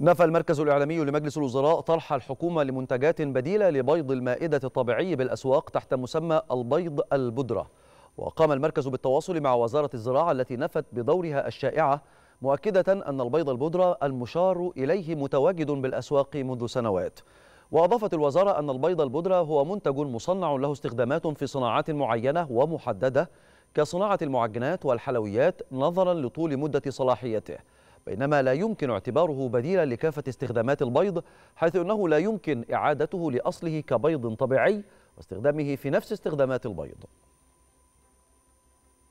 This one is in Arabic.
نفى المركز الإعلامي لمجلس الوزراء طرح الحكومة لمنتجات بديلة لبيض المائدة الطبيعي بالأسواق تحت مسمى البيض البدرة وقام المركز بالتواصل مع وزارة الزراعة التي نفت بدورها الشائعة مؤكدة أن البيض البدرة المشار إليه متواجد بالأسواق منذ سنوات وأضافت الوزارة أن البيض البدرة هو منتج مصنع له استخدامات في صناعات معينة ومحددة كصناعة المعجنات والحلويات نظرا لطول مدة صلاحيته بينما لا يمكن اعتباره بديلا لكافة استخدامات البيض حيث أنه لا يمكن إعادته لأصله كبيض طبيعي واستخدامه في نفس استخدامات البيض